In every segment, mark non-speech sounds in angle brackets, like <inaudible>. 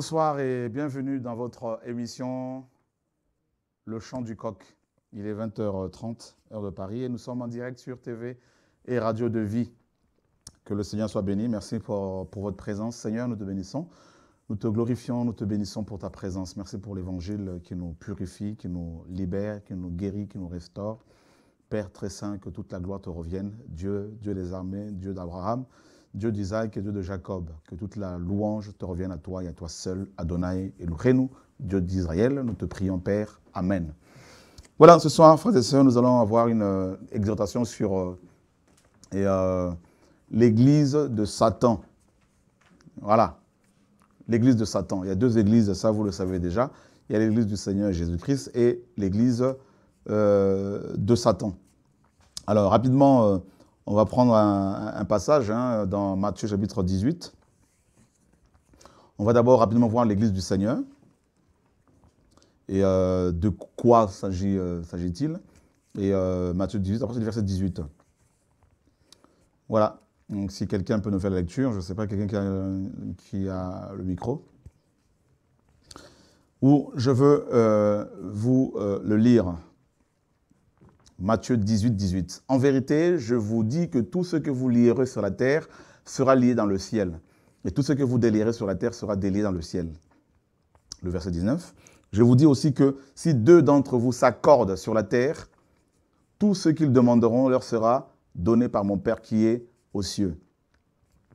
Bonsoir et bienvenue dans votre émission Le Chant du Coq. Il est 20h30, heure de Paris, et nous sommes en direct sur TV et Radio de Vie. Que le Seigneur soit béni. Merci pour, pour votre présence. Seigneur, nous te bénissons. Nous te glorifions, nous te bénissons pour ta présence. Merci pour l'évangile qui nous purifie, qui nous libère, qui nous guérit, qui nous restaure. Père très saint, que toute la gloire te revienne. Dieu, Dieu des armées, Dieu d'Abraham, Dieu d'Isaac et Dieu de Jacob, que toute la louange te revienne à toi et à toi seul, Adonai et louez-nous, Dieu d'Israël. Nous te prions, Père. Amen. Voilà, ce soir, frères et sœurs, nous allons avoir une euh, exhortation sur euh, euh, l'église de Satan. Voilà, l'église de Satan. Il y a deux églises, ça vous le savez déjà. Il y a l'église du Seigneur Jésus-Christ et l'église de Satan. Alors, rapidement, on va prendre un, passage hein, dans Matthieu chapitre 18. On va d'abord rapidement voir l'Église du Seigneur. Et euh, de quoi euh, s'agit-il Et euh, Matthieu 18, après c'est verset 18. Voilà. Donc si quelqu'un peut nous faire la lecture, je ne sais pas, quelqu'un qui a, le micro. Ou je veux vous le lire. Matthieu 18, 18. En vérité, je vous dis que tout ce que vous lierez sur la terre sera lié dans le ciel. Et tout ce que vous délierez sur la terre sera délié dans le ciel. Le verset 19. Je vous dis aussi que si deux d'entre vous s'accordent sur la terre, tout ce qu'ils demanderont leur sera donné par mon Père qui est aux cieux.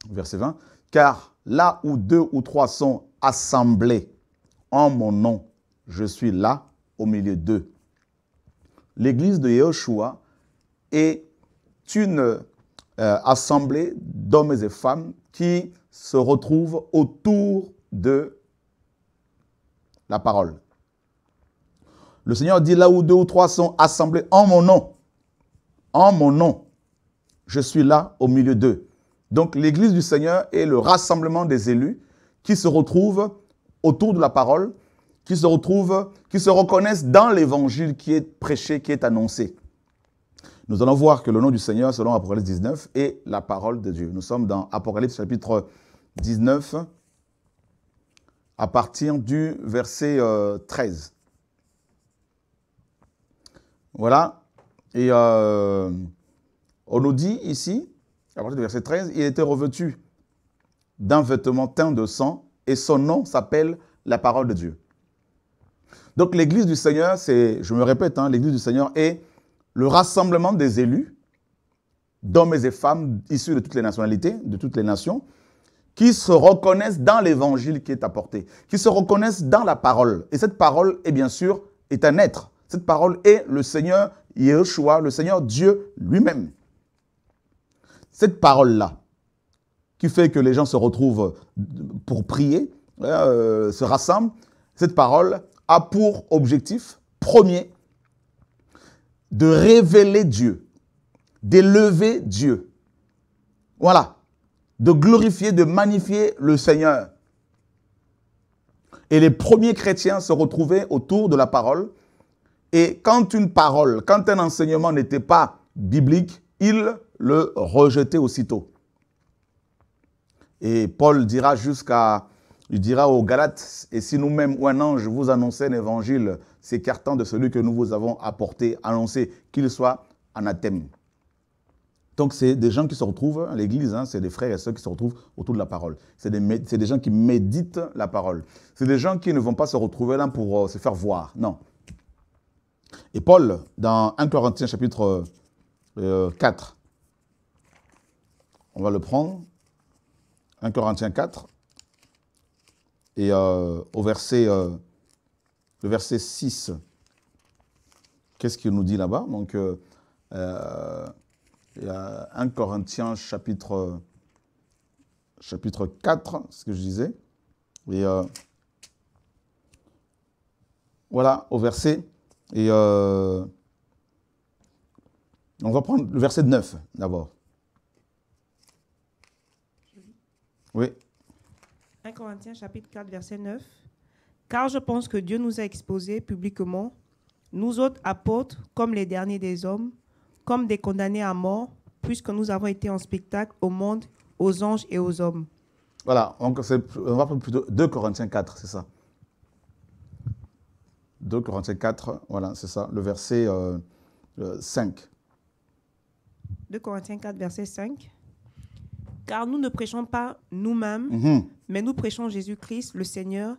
Verset 20. Car là où deux ou trois sont assemblés en mon nom, je suis là au milieu d'eux l'église de Yeshua est une euh, assemblée d'hommes et femmes qui se retrouvent autour de la parole. Le Seigneur dit, là où deux ou trois sont assemblés en mon nom, en mon nom, je suis là au milieu d'eux. Donc l'église du Seigneur est le rassemblement des élus qui se retrouvent autour de la parole qui se retrouvent, qui se reconnaissent dans l'évangile qui est prêché, qui est annoncé. Nous allons voir que le nom du Seigneur, selon Apocalypse 19, est la parole de Dieu. Nous sommes dans Apocalypse chapitre 19, à partir du verset 13. Euh, voilà. Et euh, on nous dit ici, à partir du verset 13, il était revêtu d'un vêtement teint de sang et son nom s'appelle la parole de Dieu. Donc l'Église du Seigneur, c'est, je me répète, hein, l'Église du Seigneur est le rassemblement des élus, d'hommes et femmes issus de toutes les nationalités, de toutes les nations, qui se reconnaissent dans l'évangile qui est apporté, qui se reconnaissent dans la parole. Et cette parole est bien sûr, est un être. Cette parole est le Seigneur Yeshua, le Seigneur Dieu lui-même. Cette parole-là, qui fait que les gens se retrouvent pour prier, euh, se rassemblent, cette parole, a pour objectif premier de révéler Dieu, d'élever Dieu. Voilà, de glorifier, de magnifier le Seigneur. Et les premiers chrétiens se retrouvaient autour de la parole. Et quand une parole, quand un enseignement n'était pas biblique, ils le rejetaient aussitôt. Et Paul dira jusqu'à il dira aux Galates, et si nous-mêmes ou un ange vous annonçait évangile s'écartant de celui que nous vous avons apporté, annoncé, qu'il soit anathème. Donc c'est des gens qui se retrouvent, à hein, l'Église, hein, c'est des frères et sœurs qui se retrouvent autour de la parole. C'est des, gens qui méditent la parole. C'est des gens qui ne vont pas se retrouver là pour euh, se faire voir, non. Et Paul, dans 1 Corinthiens chapitre 4, euh, on va le prendre, 1 Corinthiens 4, et euh, au verset, euh, le verset 6, qu'est-ce qu'il nous dit là-bas Donc, euh, il y a 1 Corinthiens chapitre, chapitre 4, ce que je disais. Et voilà, au verset. Et on va prendre le verset 9 d'abord. Oui. 1 Corinthiens chapitre 4 verset 9. Car je pense que Dieu nous a exposés publiquement, nous autres apôtres, comme les derniers des hommes, comme des condamnés à mort, puisque nous avons été en spectacle au monde, aux anges et aux hommes. Voilà, donc on va prendre plutôt 2 Corinthiens 4, c'est ça. 2 Corinthiens 4, voilà, c'est ça, le verset 5. Euh, 2 Corinthiens 4, verset 5. Car nous ne prêchons pas nous-mêmes, mhm. mais nous prêchons Jésus-Christ, le Seigneur,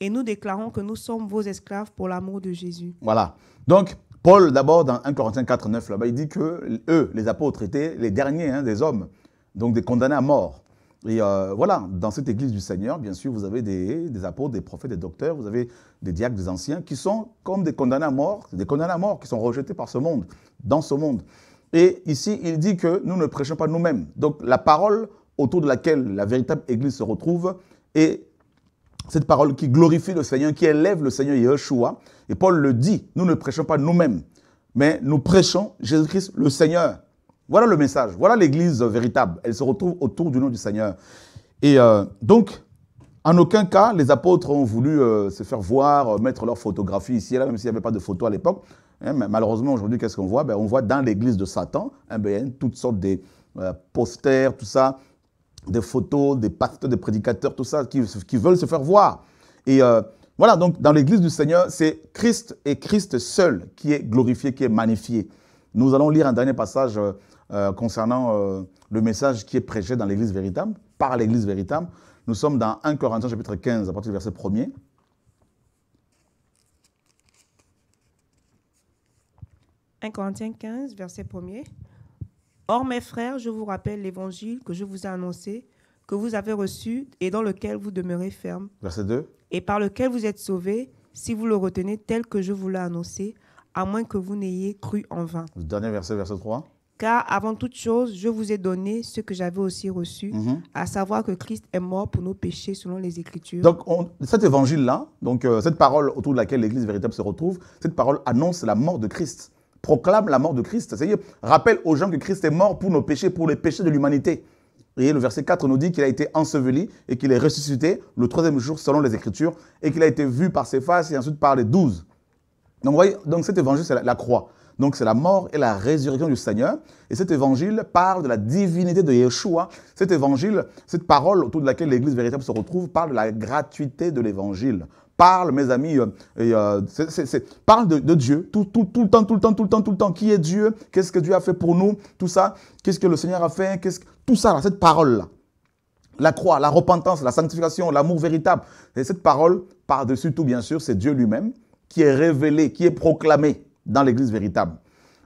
et nous déclarons que nous sommes vos esclaves pour l'amour de Jésus. Voilà. Donc, Paul, d'abord, dans 1 Corinthiens 4, 9, là-bas, il dit que eux, les apôtres, étaient les derniers hein, des hommes, donc des condamnés à mort. Et euh, voilà, dans cette église du Seigneur, bien sûr, vous avez des, des, apôtres, des prophètes, des docteurs, vous avez des diacres, des anciens, qui sont comme des condamnés à mort, des condamnés à mort qui sont rejetés par ce monde, dans ce monde. Et ici, il dit que nous ne prêchons pas nous-mêmes. Donc la parole autour de laquelle la véritable Église se retrouve est cette parole qui glorifie le Seigneur, qui élève le Seigneur Yeshua. Et Paul le dit, nous ne prêchons pas nous-mêmes, mais nous prêchons Jésus-Christ le Seigneur. Voilà le message, voilà l'Église véritable. Elle se retrouve autour du nom du Seigneur. Et euh, donc, en aucun cas, les apôtres ont voulu euh, se faire voir, euh, mettre leur photographie ici et là, même s'il n'y avait pas de photo à l'époque. Hein, malheureusement, aujourd'hui, qu'est-ce qu'on voit ben, On voit dans l'église de Satan, hein, ben, toutes sortes de euh, posters, tout ça, des photos, des pasteurs, des prédicateurs, tout ça, qui, veulent se faire voir. Et euh, voilà, donc dans l'église du Seigneur, c'est Christ et Christ seul qui est glorifié, qui est magnifié. Nous allons lire un dernier passage euh, concernant le message qui est prêché dans l'église véritable, par l'église véritable. Nous sommes dans 1 Corinthiens chapitre 15, à partir du verset 1er. 1 Corinthiens 15, verset 1er. Or, mes frères, je vous rappelle l'évangile que je vous ai annoncé, que vous avez reçu et dans lequel vous demeurez ferme. Verset 2. Et par lequel vous êtes sauvés, si vous le retenez tel que je vous l'ai annoncé, à moins que vous n'ayez cru en vain. dernier verset, verset 3. Car avant toute chose, je vous ai donné ce que j'avais aussi reçu, mm-hmm. à savoir que Christ est mort pour nos péchés selon les Écritures. Donc on, cet évangile-là, donc euh, cette parole autour de laquelle l'Église véritable se retrouve, cette parole annonce la mort de Christ proclame la mort de Christ. C'est-à-dire, rappelle aux gens que Christ est mort pour nos péchés, pour les péchés de l'humanité. Voyez, le verset 4 nous dit qu'il a été enseveli et qu'il est ressuscité le troisième jour selon les Écritures et qu'il a été vu par ses faces et ensuite par les douze. Donc, voyez, donc cet évangile, c'est la, la, croix. Donc c'est la mort et la résurrection du Seigneur. Et cet évangile parle de la divinité de Yeshua. Cet évangile, cette parole autour de laquelle l'Église véritable se retrouve, parle de la gratuité de l'évangile. Parle, mes amis, euh, euh, parle de, Dieu tout, le temps, tout le temps, tout le temps, tout le temps. Qui est Dieu Qu'est-ce que Dieu a fait pour nous Tout ça. Qu'est-ce que le Seigneur a fait Qu'est-ce Tout ça, cette parole-là. La croix, la repentance, la sanctification, l'amour véritable. Et cette parole, par-dessus tout, bien sûr, c'est Dieu lui-même qui est révélé, qui est proclamé dans l'Église véritable.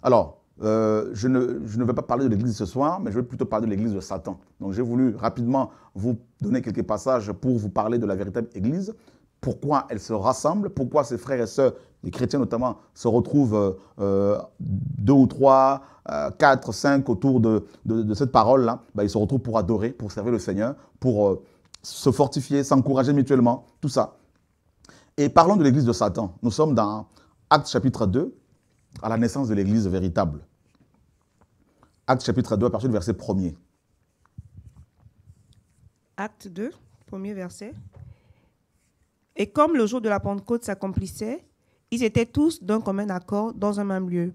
Alors, euh, je, ne, je, ne, vais pas parler de l'Église ce soir, mais je vais plutôt parler de l'Église de Satan. Donc, j'ai voulu rapidement vous donner quelques passages pour vous parler de la véritable Église pourquoi elles se rassemblent, pourquoi ces frères et sœurs, les chrétiens notamment, se retrouvent euh, euh, deux ou trois, euh, quatre, cinq autour de, cette parole-là. Bah, ils se retrouvent pour adorer, pour servir le Seigneur, pour se fortifier, s'encourager mutuellement, tout ça. Et parlons de l'église de Satan. Nous sommes dans Actes chapitre 2, à la naissance de l'église véritable. Actes chapitre 2, à partir du verset 1er. Acte 2, premier verset. Et comme le jour de la Pentecôte s'accomplissait, ils étaient tous d'un commun accord dans un même lieu.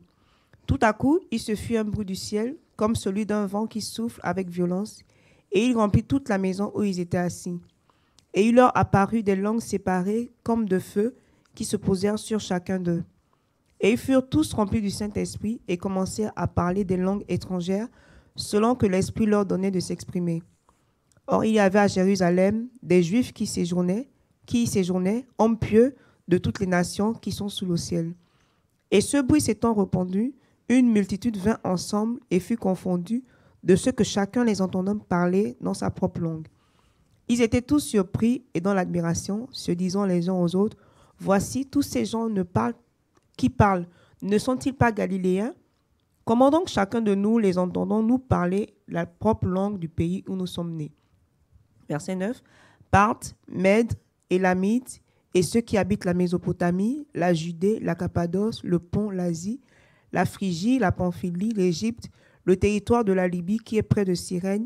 Tout à coup, il se fit un bruit du ciel, comme celui d'un vent qui souffle avec violence, et il remplit toute la maison où ils étaient assis. Et il leur apparut des langues séparées comme de feu qui se posèrent sur chacun d'eux. Et ils furent tous remplis du Saint-Esprit et commencèrent à parler des langues étrangères selon que l'Esprit leur donnait de s'exprimer. Or, il y avait à Jérusalem des Juifs qui séjournaient qui y séjournaient, hommes pieux de toutes les nations qui sont sous le ciel. Et ce bruit s'étant répandu, une multitude vint ensemble et fut confondue de ce que chacun les entendant parler dans sa propre langue. Ils étaient tous surpris et dans l'admiration, se disant les uns aux autres, Voici tous ces gens ne parlent, qui parlent, ne sont-ils pas galiléens Comment donc chacun de nous les entendons nous parler la propre langue du pays où nous sommes nés Verset 9. Élamite, et ceux qui habitent la Mésopotamie, la Judée, la Cappadoce, le Pont, l'Asie, la Phrygie, la Pamphylie, l'Égypte, le territoire de la Libye qui est près de Cyrène,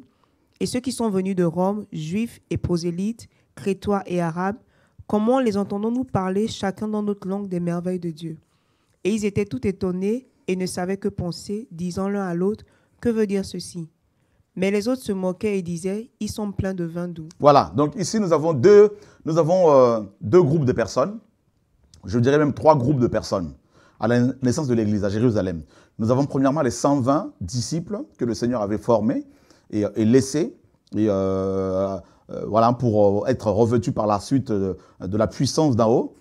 et ceux qui sont venus de Rome, juifs et prosélytes, crétois et arabes, comment les entendons-nous parler chacun dans notre langue des merveilles de Dieu Et ils étaient tout étonnés et ne savaient que penser, disant l'un à l'autre, que veut dire ceci mais les autres se moquaient et disaient, ils sont pleins de vin doux. Voilà, donc ici nous avons deux, nous avons, euh, deux groupes de personnes, je dirais même trois groupes de personnes à la naissance de l'Église à Jérusalem. Nous avons premièrement les 120 disciples que le Seigneur avait formés et, laissés et, euh, euh, voilà, pour être revêtus par la suite de, la puissance d'en haut.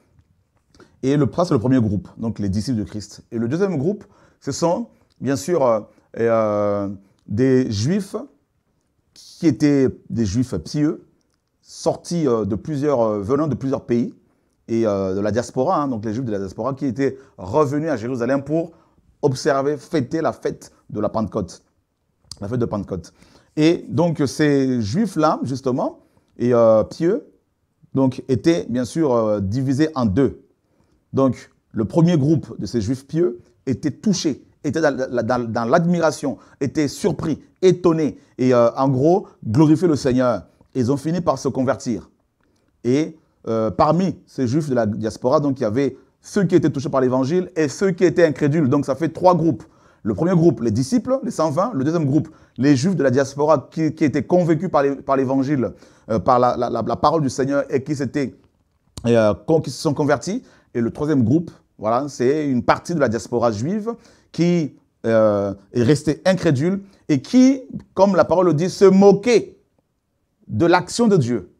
Et le, prince le premier groupe, donc les disciples de Christ. Et le deuxième groupe, ce sont bien sûr des juifs qui étaient des juifs pieux, sortis euh, de plusieurs, euh, venant de plusieurs pays et euh, de la diaspora, hein, donc les juifs de la diaspora qui étaient revenus à Jérusalem pour observer, fêter la fête de la Pentecôte, la fête de Pentecôte. Et donc ces juifs-là, justement, et pieux, donc étaient bien sûr divisés en deux. Donc le premier groupe de ces juifs pieux était touché étaient dans, l'admiration, étaient surpris, étonnés, et euh, en gros glorifiaient le Seigneur. Ils ont fini par se convertir. Et euh, parmi ces juifs de la diaspora, donc il y avait ceux qui étaient touchés par l'évangile et ceux qui étaient incrédules. Donc ça fait trois groupes. Le premier groupe, les disciples, les 120. Le deuxième groupe, les juifs de la diaspora qui, étaient convaincus par l'évangile, euh, par, la, parole du Seigneur et qui, qui se sont convertis. Et le troisième groupe, voilà, c'est une partie de la diaspora juive qui euh, est restée incrédule et qui, comme la parole le dit, se moquait de l'action de Dieu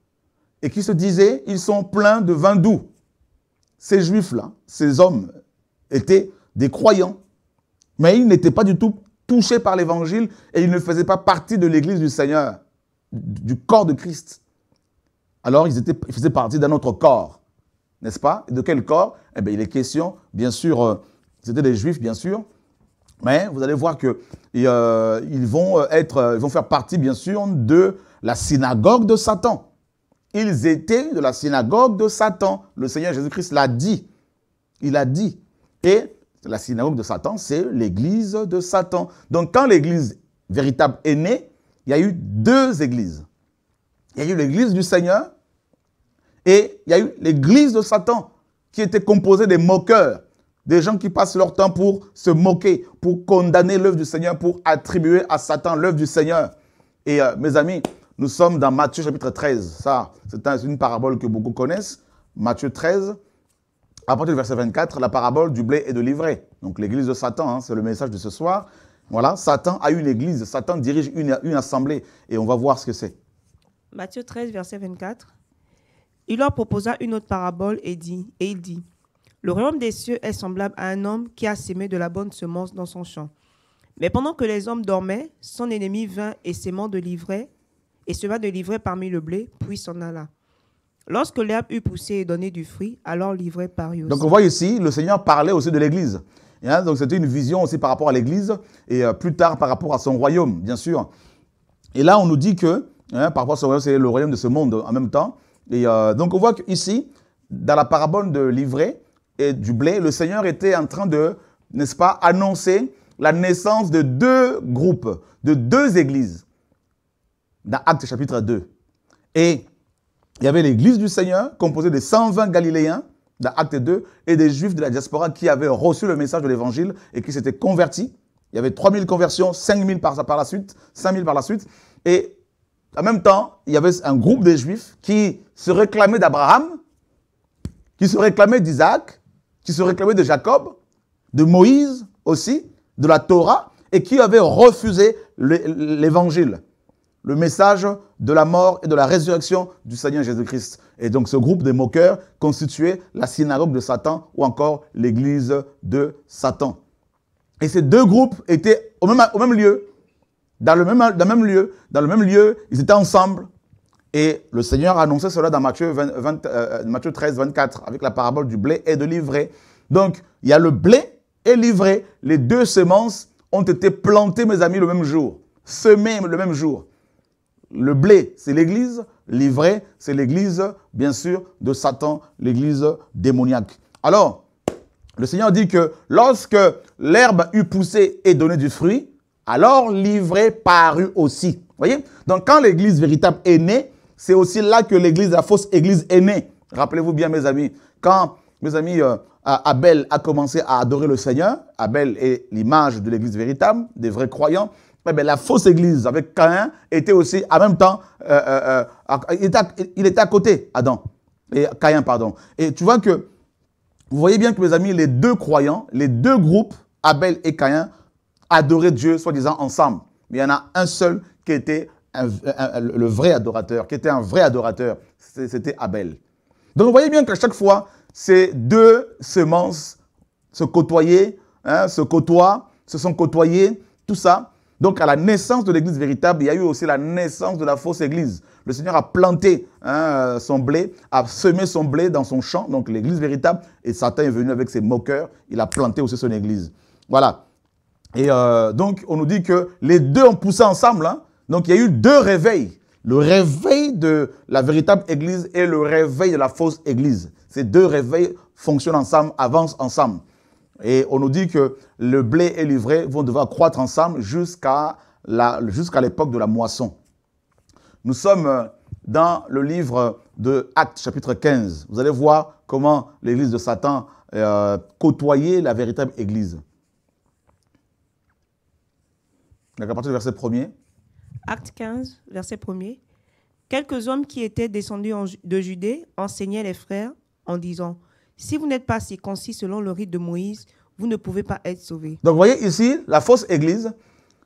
et qui se disait, ils sont pleins de vin doux. Ces juifs-là, ces hommes, étaient des croyants, mais ils n'étaient pas du tout touchés par l'évangile et ils ne faisaient pas partie de l'église du Seigneur, du corps de Christ. Alors, ils, étaient, ils faisaient partie d'un autre corps n'est-ce pas De quel corps Eh bien, il est question, bien sûr, euh, c'était des juifs, bien sûr, mais vous allez voir qu'ils euh, ils vont, euh, être, ils vont faire partie, bien sûr, de la synagogue de Satan. Ils étaient de la synagogue de Satan. Le Seigneur Jésus-Christ l'a dit. Il a dit. Et la synagogue de Satan, c'est l'église de Satan. Donc, quand l'église véritable est née, il y a eu deux églises. Il y a eu l'église du Seigneur et il y a eu l'église de Satan qui était composée des moqueurs, des gens qui passent leur temps pour se moquer, pour condamner l'œuvre du Seigneur, pour attribuer à Satan l'œuvre du Seigneur. Et euh, mes amis, nous sommes dans Matthieu chapitre 13. Ça, c'est une parabole que beaucoup connaissent. Matthieu 13, à partir du verset 24, la parabole du blé et de l'ivraie. Donc l'église de Satan, hein, c'est le message de ce soir. Voilà, Satan a une église, Satan dirige une, une assemblée. Et on va voir ce que c'est. Matthieu 13, verset 24. Il leur proposa une autre parabole et, dit, et il dit, Le royaume des cieux est semblable à un homme qui a sémé de la bonne semence dans son champ. Mais pendant que les hommes dormaient, son ennemi vint et sémant de livrer et sema de livrer parmi le blé, puis s'en alla. Lorsque l'herbe eut poussé et donné du fruit, alors livré parut aussi. Donc on voit ici, le Seigneur parlait aussi de l'Église. Hein, donc c'était une vision aussi par rapport à l'Église, et euh, plus tard par rapport à son royaume, bien sûr. Et là, on nous dit que, par rapport à son royaume, c'est le royaume de ce monde en même temps. Euh, donc on voit qu'ici, dans la parabole de l'ivraie et du blé, le Seigneur était en train de, n'est-ce pas, annoncer la naissance de deux groupes, de deux églises, dans Actes chapitre 2. Et il y avait l'église du Seigneur, composée de 120 Galiléens, dans Acte 2, et des Juifs de la diaspora qui avaient reçu le message de l'Évangile et qui s'étaient convertis. Il y avait 3000 conversions, 5000 par la suite, 5000 par la suite. Et en même temps, il y avait un groupe de juifs qui se réclamaient d'Abraham, qui se réclamaient d'Isaac, qui se réclamaient de Jacob, de Moïse aussi, de la Torah, et qui avaient refusé l'évangile, le message de la mort et de la résurrection du Seigneur Jésus-Christ. Et donc ce groupe des moqueurs constituait la synagogue de Satan ou encore l'église de Satan. Et ces deux groupes étaient au même, au même lieu, dans le, même, même lieu. Dans le même lieu, ils étaient ensemble. Et le Seigneur a annoncé cela dans Matthieu, 13, 24, euh, avec la parabole du blé et de l'ivraie. Donc, il y a le blé et l'ivraie. Les deux semences ont été plantées, mes amis, le même jour, semées le même jour. Le blé, c'est l'Église. L'ivraie, c'est l'Église, bien sûr, de Satan, l'Église démoniaque. Alors, le Seigneur dit que lorsque l'herbe eut poussé et donné du fruit, alors livré paru aussi. Vous voyez Donc quand l'église véritable est née, c'est aussi là que l'église, la fausse église est née. Rappelez-vous bien mes amis, quand mes amis, euh, Abel a commencé à adorer le Seigneur, Abel est l'image de l'église véritable, des vrais croyants, eh ben, la fausse église avec Caïn était aussi, en même temps, euh, euh, il, était à, il, était à, côté, Adam. Et Caïn, pardon. Et tu vois que, vous voyez bien que, mes amis, les deux croyants, les deux groupes, Abel et Caïn, adorer Dieu, soi-disant, ensemble. Mais il y en a un seul qui était le vrai adorateur, qui était un vrai adorateur, c'était Abel. Donc vous voyez bien qu'à chaque fois, ces deux semences se côtoyaient, hein, se côtoient, se sont côtoyées, tout ça. Donc à la naissance de l'église véritable, il y a eu aussi la naissance de la fausse église. Le Seigneur a planté hein, son blé, a semé son blé dans son champ, donc l'église véritable, et Satan est venu avec ses moqueurs, il a planté aussi son église. Voilà. Et euh, donc, on nous dit que les deux ont poussé ensemble. Hein. Donc, il y a eu deux réveils. Le réveil de la véritable église et le réveil de la fausse église. Ces deux réveils fonctionnent ensemble, avancent ensemble. Et on nous dit que le blé et l'ivraie vont devoir croître ensemble jusqu'à l'époque de la moisson. Nous sommes euh, dans le livre de Actes, chapitre 15. Vous allez voir comment l'église de Satan euh, côtoyait la véritable église. Donc à partir du verset 1 Acte 15, verset 1er. Quelques hommes qui étaient descendus de Judée enseignaient les frères en disant Si vous n'êtes pas circoncis selon le rite de Moïse, vous ne pouvez pas être sauvés. Donc vous voyez ici, la fausse église,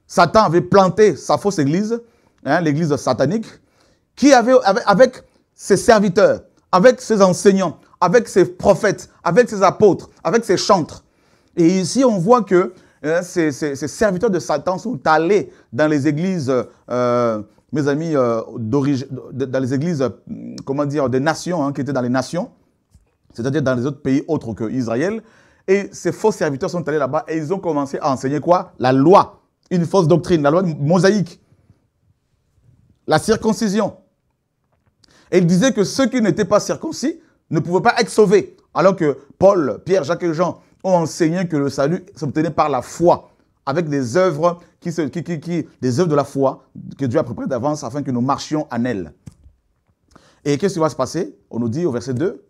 Satan avait planté sa fausse église, hein, l'église satanique, qui avait, avec ses serviteurs, avec ses enseignants, avec ses prophètes, avec ses apôtres, avec ses chantres. Et ici, on voit que ces, serviteurs de Satan sont allés dans les églises, euh, euh, mes amis, euh, dans les églises, comment dire, des nations, hein, qui étaient dans les nations, c'est-à-dire dans les autres pays autres que Israël. Et ces faux serviteurs sont allés là-bas et ils ont commencé à enseigner quoi La loi, une fausse doctrine, la loi mosaïque, la circoncision. Et ils disaient que ceux qui n'étaient pas circoncis ne pouvaient pas être sauvés. Alors que Paul, Pierre, Jacques et Jean ont enseigné que le salut s'obtenait par la foi, avec des œuvres, qui, se, qui, des œuvres de la foi que Dieu a préparées d'avance afin que nous marchions en elle. Et qu'est-ce qui va se passer On nous dit au verset 2.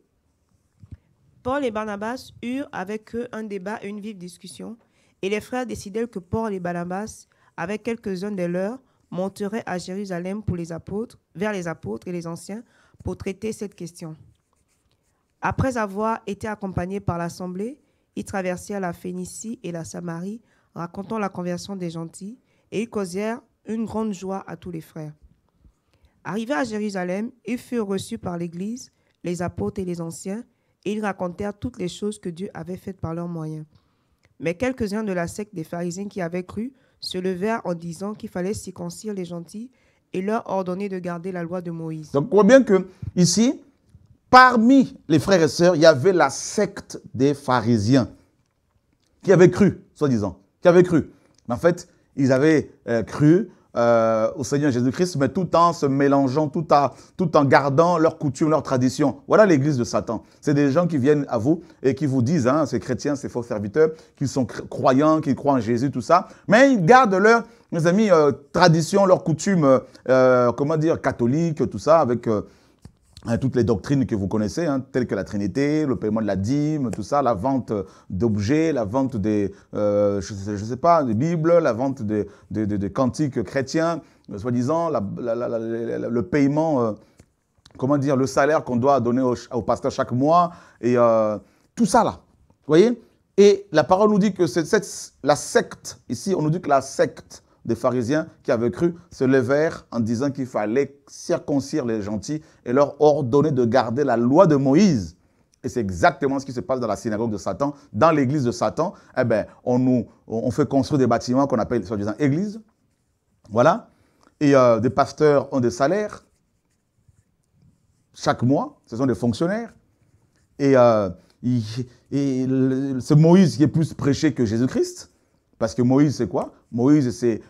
Paul et Barnabas eurent avec eux un débat et une vive discussion, et les frères décidèrent que Paul et Barnabas, avec quelques-uns des leurs, monteraient à Jérusalem pour les apôtres, vers les apôtres et les anciens pour traiter cette question. Après avoir été accompagnés par l'assemblée, ils traversèrent la Phénicie et la Samarie, racontant la conversion des gentils, et ils causèrent une grande joie à tous les frères. Arrivés à Jérusalem, ils furent reçus par l'Église, les apôtres et les anciens, et ils racontèrent toutes les choses que Dieu avait faites par leurs moyens. Mais quelques-uns de la secte des pharisiens qui avaient cru se levèrent en disant qu'il fallait s'y concilier les gentils et leur ordonner de garder la loi de Moïse. Donc, on voit bien que ici, Parmi les frères et sœurs, il y avait la secte des pharisiens qui avaient cru, soi-disant, qui avaient cru. Mais en fait, ils avaient euh, cru euh, au Seigneur Jésus-Christ, mais tout en se mélangeant, tout, en gardant leurs coutumes, leurs traditions. Voilà l'église de Satan. C'est des gens qui viennent à vous et qui vous disent, hein, ces chrétiens, ces faux serviteurs, qu'ils sont croyants, qu'ils croient en Jésus, tout ça, mais ils gardent leurs, mes amis, euh, traditions, leurs coutumes, comment dire, catholiques, tout ça, avec Hein, toutes les doctrines que vous connaissez, hein, telles que la Trinité, le paiement de la dîme, tout ça, la vente d'objets, la vente des, euh, je, sais, sais, pas, des Bibles, la vente des, cantiques chrétiens, euh, soi-disant, le paiement, euh, comment dire, le salaire qu'on doit donner au, pasteur chaque mois, et tout ça là, vous voyez Et la parole nous dit que cette, la secte, ici on nous dit que la secte, des pharisiens qui avaient cru se levèrent en disant qu'il fallait circoncire les gentils et leur ordonner de garder la loi de Moïse. Et c'est exactement ce qui se passe dans la synagogue de Satan, dans l'église de Satan. Eh ben on, nous, on fait construire des bâtiments qu'on appelle soi-disant église. Voilà. Et euh, des pasteurs ont des salaires chaque mois. Ce sont des fonctionnaires. Et, euh, et, et c'est Moïse qui est plus prêché que Jésus-Christ. Parce que Moïse, c'est quoi Moïse, c'est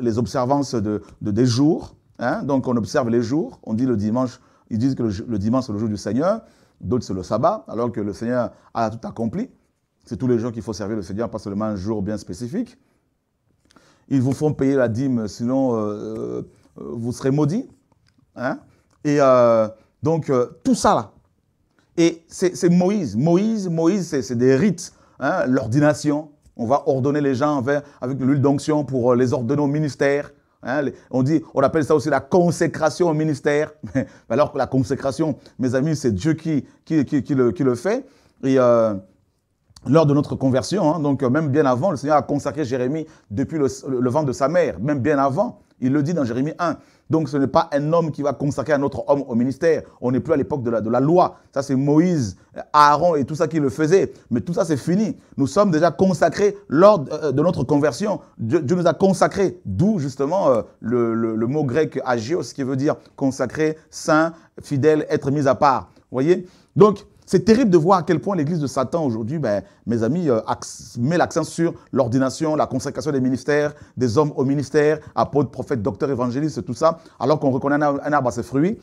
les observances de, des jours. Hein. Donc on observe les jours. On dit le dimanche, ils disent que le, dimanche c'est le jour du Seigneur. D'autres c'est le sabbat, alors que le Seigneur a tout accompli. C'est tous les jours qu'il faut servir le Seigneur, pas seulement un jour bien spécifique. Ils vous font payer la dîme, sinon euh, euh, vous serez maudits. Hein. Et euh, donc tout ça là. Et c'est Moïse. Moïse, Moïse, c'est des rites, hein, l'ordination, on va ordonner les gens avec, avec l'huile d'onction pour euh, les ordonner au ministère. Hein, on dit, on appelle ça aussi la consécration au ministère. <laughs> Alors que la consécration, mes amis, c'est Dieu qui, le, fait. Et euh, lors de notre conversion, hein, donc euh, même bien avant, le Seigneur a consacré Jérémie depuis le, vent le ventre de sa mère, même bien avant. Il le dit dans Jérémie 1. Donc ce n'est pas un homme qui va consacrer un autre homme au ministère. On n'est plus à l'époque de la, loi. Ça c'est Moïse, Aaron et tout ça qui le faisait. Mais tout ça c'est fini. Nous sommes déjà consacrés lors de euh, notre conversion. Dieu, nous a consacrés. D'où justement euh, le, mot grec agios qui veut dire consacré, saint, fidèle, être mis à part. Vous voyez Donc c'est terrible de voir à quel point l'Église de Satan aujourd'hui, ben, mes amis, euh, met l'accent sur l'ordination, la consécration des ministères, des hommes au ministère, apôtres, prophètes, docteurs, évangélistes, tout ça, alors qu'on reconnaît un arbre à ses fruits.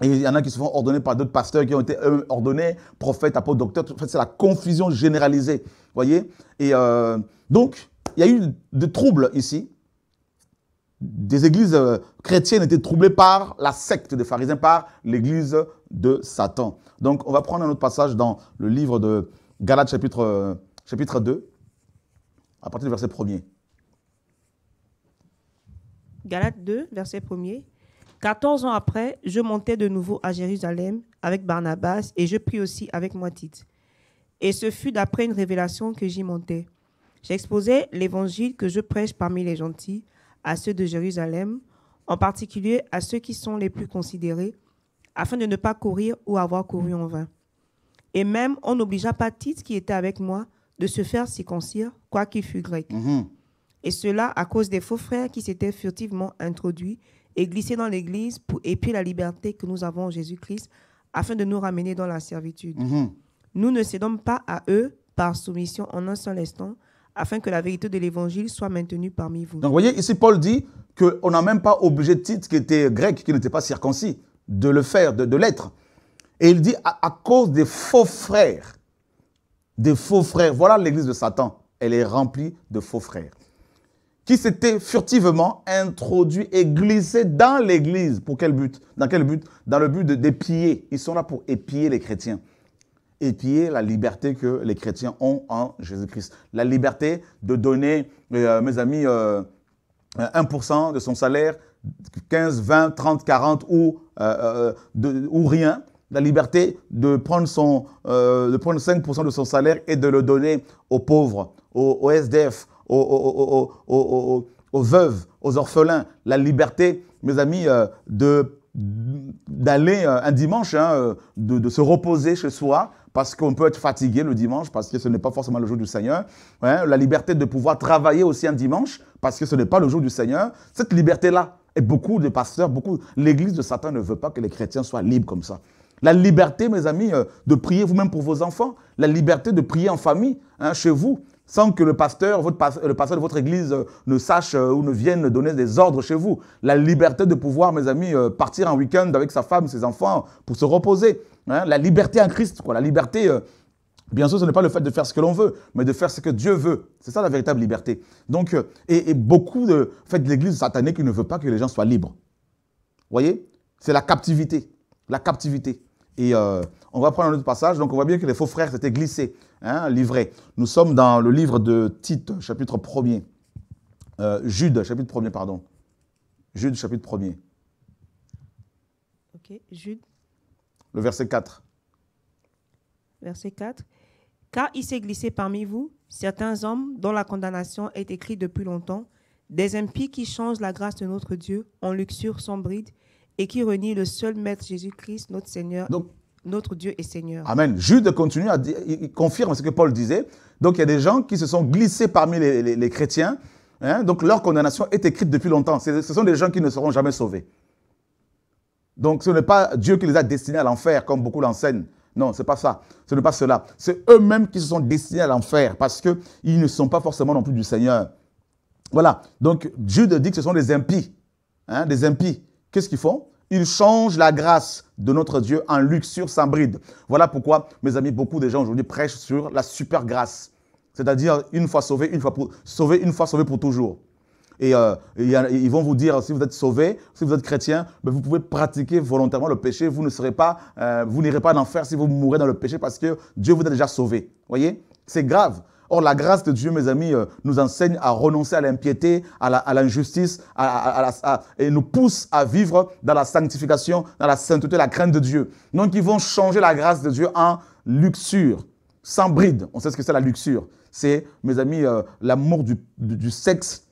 Et il y en a qui se font ordonner par d'autres pasteurs qui ont été ordonnés, prophètes, apôtres, docteurs. En fait, c'est la confusion généralisée, voyez Et euh, donc, il y a eu des troubles ici. Des églises euh, chrétiennes étaient troublées par la secte des pharisiens, par l'église de Satan. Donc, on va prendre un autre passage dans le livre de Galates, chapitre, euh, chapitre 2, à partir du verset 1er. Galates 2, verset 1 14 ans après, je montai de nouveau à Jérusalem avec Barnabas et je pris aussi avec moi Tite. Et ce fut d'après une révélation que j'y montais. J'exposais l'évangile que je prêche parmi les gentils, à ceux de Jérusalem, en particulier à ceux qui sont les plus considérés, afin de ne pas courir ou avoir couru en vain. Et même, on n'obligea pas Tite, qui était avec moi, de se faire circoncire, qu'il fût grec. Mhm. Et cela à cause des faux frères qui s'étaient furtivement introduits et glissés dans l'Église pour épier la liberté que nous avons en Jésus-Christ, afin de nous ramener dans la servitude. Mhm. Nous ne cédons pas à eux par soumission en un seul instant, afin que la vérité de l'Évangile soit maintenue parmi vous. Donc, vous voyez, ici, Paul dit qu'on n'a même pas obligé Tite, qui était grec, qui n'était pas circoncis, de le faire, de, l'être. Et il dit, à, cause des faux frères, des faux frères, voilà l'église de Satan, elle est remplie de faux frères, qui s'étaient furtivement introduits et glissés dans l'église. Pour quel but Dans quel but Dans le but d'épier. Ils sont là pour épier les chrétiens. Épier la liberté que les chrétiens ont en Jésus-Christ. La liberté de donner, euh, mes amis, 1% euh, de son salaire, 15, 20, 30, 40 ou euh, euh, ou rien, la liberté de prendre, son, euh, de 5% de son salaire et de le donner aux pauvres, aux, SDF, aux, veuves, aux orphelins. La liberté, mes amis, de d'aller un dimanche, hein, de, se reposer chez soi, parce qu'on peut être fatigué le dimanche, parce que ce n'est pas forcément le jour du Seigneur. Hein. la liberté de pouvoir travailler aussi un dimanche, parce que ce n'est pas le jour du Seigneur. Cette liberté-là, et beaucoup de pasteurs, beaucoup, l'église de Satan ne veut pas que les chrétiens soient libres comme ça. La liberté, mes amis, euh, de prier vous-même pour vos enfants, la liberté de prier en famille, hein, chez vous, sans que le pasteur, votre, le pasteur de votre église euh, ne sache euh, ou ne vienne donner des ordres chez vous. La liberté de pouvoir, mes amis, partir en week-end avec sa femme, ses enfants, pour se reposer. Hein, la liberté en Christ, quoi, la liberté Bien sûr, ce n'est pas le fait de faire ce que l'on veut, mais de faire ce que Dieu veut. C'est ça la véritable liberté. Donc, euh, et, beaucoup de de l'Église satanique ne veut pas que les gens soient libres. Vous voyez, c'est la captivité, la captivité. Et euh, on va prendre un autre passage. Donc, on voit bien que les faux frères s'étaient glissés, hein, livrés. Nous sommes dans le livre de Tite, chapitre 1 euh, Jude, chapitre 1er, pardon. Jude, chapitre 1er. Ok, Jude. Le verset 4. Verset 4. Car il s'est glissé parmi vous certains hommes dont la condamnation est écrite depuis longtemps, des impies qui changent la grâce de notre Dieu en luxure sans bride et qui renient le seul Maître Jésus-Christ, notre Seigneur. notre Dieu et Seigneur. Amen. Jude continue à il confirme ce que Paul disait. Donc il y a des gens qui se sont glissés parmi les, chrétiens. Hein. Donc leur condamnation est écrite depuis longtemps. Ce sont des gens qui ne seront jamais sauvés. Donc ce n'est pas Dieu qui les a destinés à l'enfer, comme beaucoup l'enseignent. Non, c'est pas ça. Ce n'est pas cela. C'est eux-mêmes qui se sont destinés à l'enfer parce qu'ils ne sont pas forcément non plus du Seigneur. Voilà. Donc, Dieu dit que ce sont des impies. Hein, des impies. Qu'est-ce qu'ils font ils changent la grâce de notre Dieu en luxure sans bride. Voilà pourquoi, mes amis, beaucoup de gens aujourd'hui prêchent sur la super grâce. C'est-à-dire une fois sauvé, une fois pour, sauvé, une fois sauvé pour toujours. Et, euh, ils vont vous dire, si vous êtes sauvé, si vous êtes chrétien, mais ben, vous pouvez pratiquer volontairement le péché. Vous ne serez pas, euh, vous n'irez pas en enfer si vous mourrez dans le péché parce que Dieu vous a déjà sauvé. Voyez, c'est grave. Or, la grâce de Dieu, mes amis, euh, nous enseigne à renoncer à l'impiété, à l'injustice, à et nous pousse à vivre dans la sanctification, dans la sainteté, la crainte de Dieu. Donc, ils vont changer la grâce de Dieu en luxure, sans bride. On sait ce que c'est la luxure. C'est, mes amis, l'amour du, sexe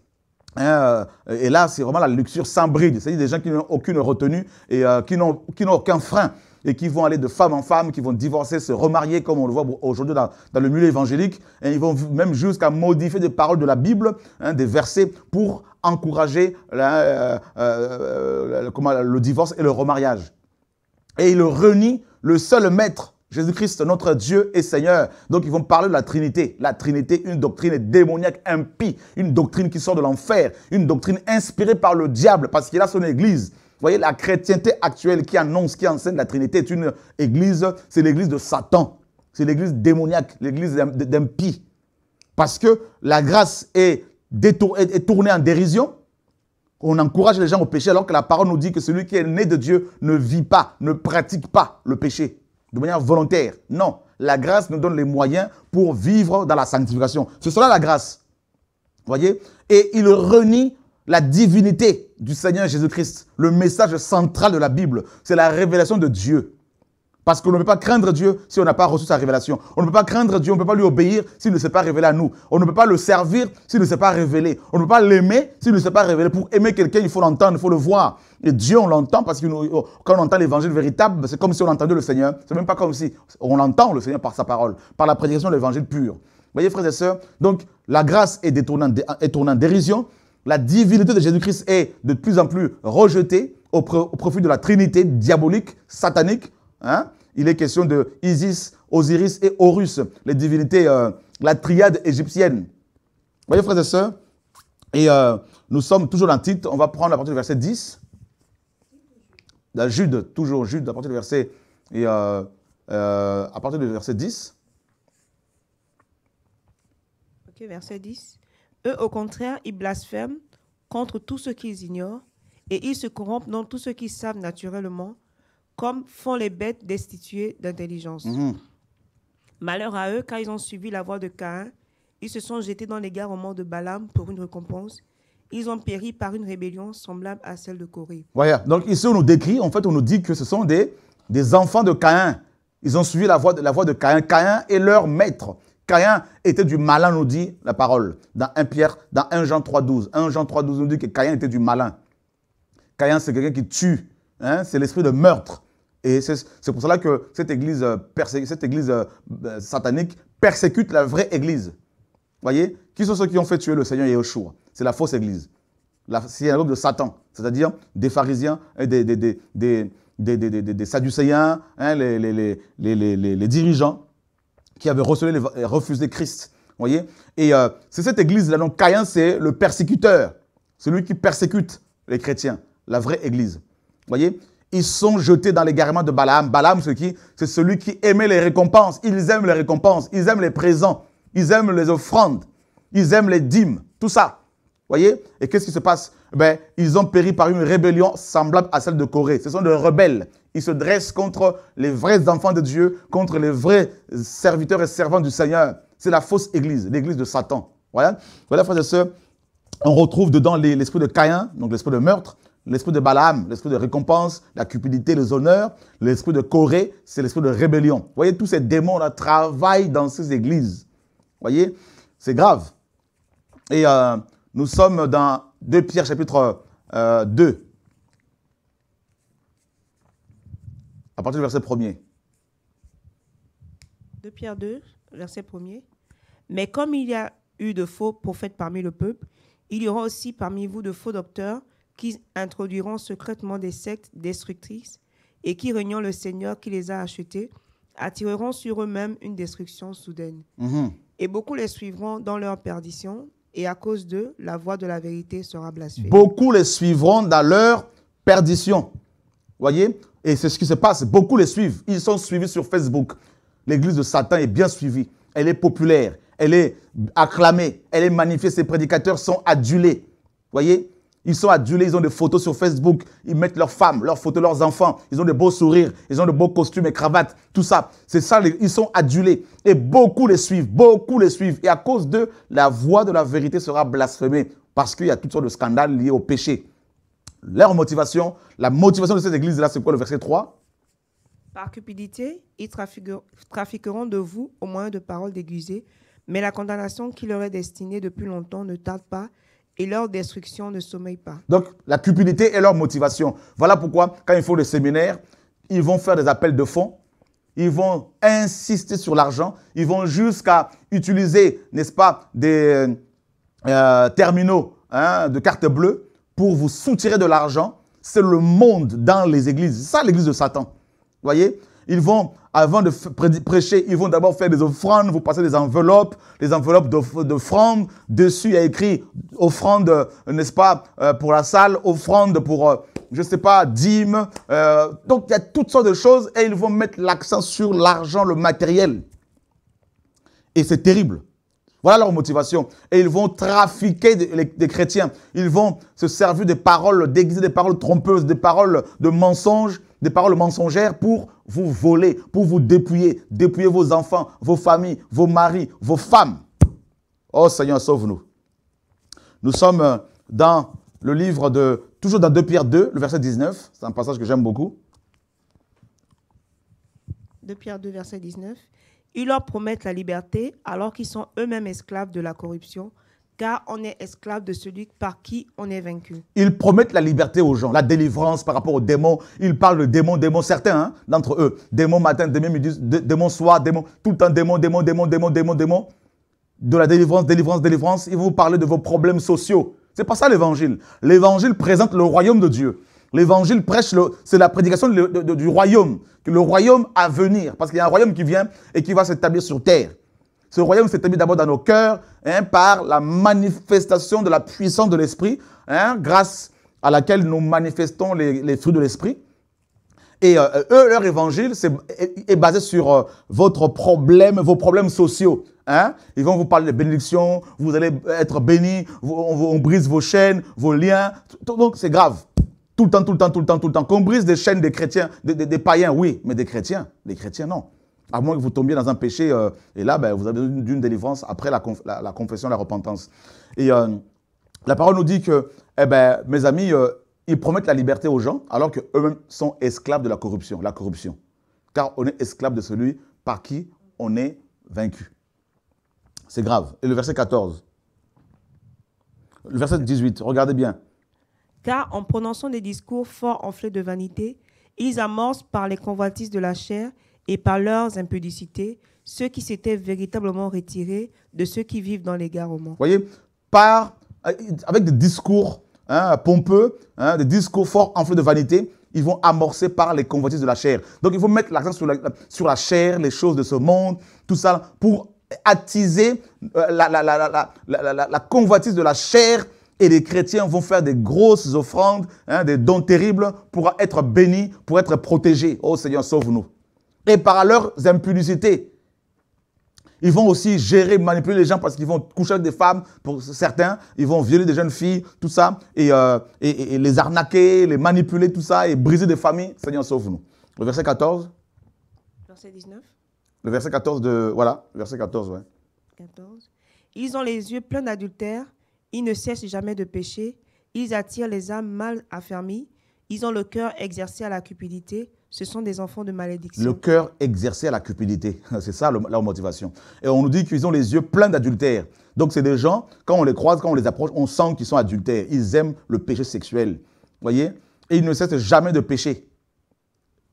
Hein, euh, et là, c'est vraiment la luxure sans bride. C'est-à-dire des gens qui n'ont aucune retenue et euh, qui n'ont aucun frein et qui vont aller de femme en femme, qui vont divorcer, se remarier, comme on le voit aujourd'hui dans, le milieu évangélique. Et ils vont même jusqu'à modifier des paroles de la Bible, hein, des versets, pour encourager le, euh, le divorce et le remariage. Et ils renient le seul maître Jésus-Christ, notre Dieu et Seigneur. Donc ils vont parler de la Trinité. La Trinité, une doctrine démoniaque impie, une doctrine qui sort de l'enfer, une doctrine inspirée par le diable parce qu'il a son église. Vous voyez, la chrétienté actuelle qui annonce, qui enseigne la Trinité est une église, c'est l'église de Satan, c'est l'église démoniaque, l'église d'impie. Parce que la grâce est, détournée tournée en dérision, on encourage les gens au péché alors que la parole nous dit que celui qui est né de Dieu ne vit pas, ne pratique pas le péché de manière volontaire. Non, la grâce nous donne les moyens pour vivre dans la sanctification. Ce sera la grâce. Voyez Et il renie la divinité du Seigneur Jésus-Christ. Le message central de la Bible, c'est la révélation de Dieu. Parce qu'on ne peut pas craindre Dieu si on n'a pas reçu sa révélation. On ne peut pas craindre Dieu, on ne peut pas lui obéir s'il ne s'est pas révélé à nous. On ne peut pas le servir s'il ne s'est pas révélé. On ne peut pas l'aimer s'il ne s'est pas révélé. Pour aimer quelqu'un, il faut l'entendre, il faut le voir. Et Dieu, on l'entend parce que oh, quand on entend l'évangile véritable, c'est comme si on entendait le Seigneur. C'est même pas comme si on entend le Seigneur par sa parole, par la prédication de l'évangile pur. Voyez, frères et sœurs, donc la grâce est tournée en dérision. La divinité de Jésus-Christ est de plus en plus rejetée au, profit de la Trinité diabolique, satanique, Hein? Il est question de Isis, Osiris et Horus, les divinités, euh, la triade égyptienne. Vous voyez, frères et sœurs Et euh, nous sommes toujours dans le titre. On va prendre à partir du verset 10. la Jude, toujours Jude, à partir du verset, et, euh, à partir du verset 10. Ok, verset 10. Eux, au contraire, ils blasphèment contre tout ce qu'ils ignorent et ils se corrompent dans tout ce qu'ils savent naturellement comme font les bêtes destituées d'intelligence. Mhm. Malheur à eux, car ils ont suivi la voie de Caïn, ils se sont jetés dans les garements de Balaam pour une récompense. Ils ont péri par une rébellion semblable à celle de Corée. Voilà. Donc ici, on nous décrit, en fait, on nous dit que ce sont des, des enfants de Caïn. Ils ont suivi la voie de, la voie de Caïn. Caïn est leur maître. Caïn était du malin, nous dit la parole. Dans 1 Pierre, dans 1 Jean 3.12. 1 Jean 3.12 nous dit que Caïn était du malin. Caïn, c'est quelqu'un qui tue, Hein, c'est l'esprit de meurtre. Et c'est pour cela que cette église, euh, euh, euh, satanique persécute la vraie église. Voyez Qui sont ceux qui ont fait tuer le Seigneur Yeshua C'est la fausse église. C'est un groupe de Satan, c'est-à-dire des pharisiens, des, des, Sadducéens, hein, les, dirigeants qui avaient refusé Christ. voyez Et c'est cette église-là. Donc Caïn, c'est le persécuteur, celui qui persécute les chrétiens, la vraie église voyez Ils sont jetés dans les l'égarement de Balaam. Balaam, c'est qui C'est celui qui aimait les récompenses. Ils aiment les récompenses. Ils aiment les présents. Ils aiment les offrandes. Ils aiment les dîmes. Tout ça. voyez Et qu'est-ce qui se passe eh ben, Ils ont péri par une rébellion semblable à celle de Corée. Ce sont des rebelles. Ils se dressent contre les vrais enfants de Dieu, contre les vrais serviteurs et servants du Seigneur. C'est la fausse église, l'église de Satan. Voilà, voilà frères et sœurs, on retrouve dedans l'esprit de Caïn, donc l'esprit de meurtre, L'esprit de Balaam, l'esprit de récompense, la cupidité, les honneurs, l'esprit de Corée, c'est l'esprit de rébellion. Vous voyez, tous ces démons-là travaillent dans ces églises. Vous voyez, c'est grave. Et euh, nous sommes dans 2 Pierre chapitre 2, euh, à partir du verset 1er. 2 Pierre 2, verset 1 Mais comme il y a eu de faux prophètes parmi le peuple, il y aura aussi parmi vous de faux docteurs qui introduiront secrètement des sectes destructrices et qui, régnant le Seigneur qui les a achetés, attireront sur eux-mêmes une destruction soudaine. Mhm. Et beaucoup les suivront dans leur perdition, et à cause d'eux, la voie de la vérité sera blasphémée. Beaucoup les suivront dans leur perdition. Voyez Et c'est ce qui se passe. Beaucoup les suivent. Ils sont suivis sur Facebook. L'église de Satan est bien suivie. Elle est populaire. Elle est acclamée. Elle est magnifiée. Ses prédicateurs sont adulés. Voyez ils sont adulés, ils ont des photos sur Facebook, ils mettent leurs femmes, leurs photos, leurs enfants, ils ont de beaux sourires, ils ont de beaux costumes et cravates, tout ça. C'est ça, ils sont adulés. Et beaucoup les suivent, beaucoup les suivent. Et à cause d'eux, la voix de la vérité sera blasphémée parce qu'il y a toutes sortes de scandales liés au péché. Leur motivation, la motivation de cette église-là, c'est quoi le verset 3 Par cupidité, ils trafiqueront de vous au moyen de paroles déguisées, mais la condamnation qui leur est destinée depuis longtemps ne tarde pas et leur destruction ne sommeille pas. Donc, la cupidité est leur motivation. Voilà pourquoi, quand ils font des séminaires, ils vont faire des appels de fonds, ils vont insister sur l'argent, ils vont jusqu'à utiliser, n'est-ce pas, des euh, terminaux hein, de cartes bleues pour vous soutirer de l'argent. C'est le monde dans les églises. C'est ça l'église de Satan. Vous voyez ils vont, avant de prêcher, ils vont d'abord faire des offrandes, vous passez des enveloppes, des enveloppes d'offrandes. Dessus, il y a écrit offrande, euh, n'est-ce pas, euh, pour la salle, offrande pour, euh, je ne sais pas, dîme. donc, il y a toutes sortes de choses et ils vont mettre l'accent sur l'argent, le matériel. Et c'est terrible. Voilà leur motivation. Et ils vont trafiquer des, chrétiens. Ils vont se servir des paroles déguisées, des paroles trompeuses, des paroles de mensonges, des paroles mensongères pour vous voler pour vous dépouiller, dépouiller vos enfants, vos familles, vos maris, vos femmes. Oh Seigneur, sauve-nous. Nous sommes euh, dans le livre de, toujours dans 2 Pierre 2, le verset 19. C'est un passage que j'aime beaucoup. 2 Pierre 2, verset 19. Ils leur promettent la liberté alors qu'ils sont eux-mêmes esclaves de la corruption car on est esclave de celui par qui on est vaincu. Ils promettent la liberté aux gens, la délivrance par rapport aux démons. Ils parlent de démons, démons, certains hein, d'entre eux. Démons matin, démons midi, démons soir, démons, tout le temps démons, démons, démons, démons, démons, démons. De la délivrance, délivrance, délivrance. Ils vous parler de vos problèmes sociaux. C'est pas ça l'évangile. L'évangile présente le royaume de Dieu. L'évangile prêche, c'est la prédication du royaume, le royaume à venir. Parce qu'il y a un royaume qui vient et qui va s'établir sur terre. Ce royaume s'est établi d'abord dans nos cœurs hein, par la manifestation de la puissance de l'Esprit, hein, grâce à laquelle nous manifestons les, fruits de l'Esprit. Et euh, eux, leur évangile est, basé sur euh, votre problème, vos problèmes sociaux. Hein. Ils vont vous parler de bénédictions, vous allez être béni, on, brise vos chaînes, vos liens. Donc c'est grave. Tout le temps, tout le temps, tout le temps, tout le temps. Qu'on brise des chaînes des chrétiens, des, des païens, oui, mais des chrétiens, des chrétiens, non. À moins que vous tombiez dans un péché, euh, et là, ben, vous avez besoin d'une délivrance après la, confession, la repentance. Et euh, la parole nous dit que, eh ben, mes amis, euh, ils promettent la liberté aux gens, alors qu'eux-mêmes sont esclaves de la corruption, la corruption. Car on est esclave de celui par qui on est vaincu. C'est grave. Et le verset 14. Le verset 18, regardez bien. Car en prononçant des discours forts enflés de vanité, ils amorcent par les convoitises de la chair et par leurs impudicités, ceux qui s'étaient véritablement retirés de ceux qui vivent dans l'égarement. Vous voyez, par, euh, avec des discours hein, pompeux, hein, des discours forts enflés de vanité, ils vont amorcer par les convoitises de la chair. Donc il faut mettre l'accent sur la, sur la chair, les choses de ce monde, tout ça, pour attiser euh, la, la, la, la convoitise de la chair. Et les chrétiens vont faire des grosses offrandes, hein, des dons terribles pour être bénis, pour être protégés. Oh Seigneur, sauve-nous et par leurs impudicités. Ils vont aussi gérer, manipuler les gens parce qu'ils vont coucher avec des femmes, pour certains, ils vont violer des jeunes filles, tout ça, et, euh, les arnaquer, les manipuler, tout ça, et briser des familles. Seigneur, sauve-nous. Le verset 14. Verset 19. Le verset 14 de... Voilà, verset 14, ouais. 14. Ils ont les yeux pleins d'adultère, ils ne cessent jamais de pécher, ils attirent les âmes mal affermies, ils ont le cœur exercé à la cupidité, ce sont des enfants de malédiction. Le cœur exercé à la cupidité. <laughs> c'est ça leur motivation. Et on nous dit qu'ils ont les yeux pleins d'adultère. Donc, c'est des gens, quand on les croise, quand on les approche, on sent qu'ils sont adultères. Ils aiment le péché sexuel. voyez Et ils ne cessent jamais de pécher.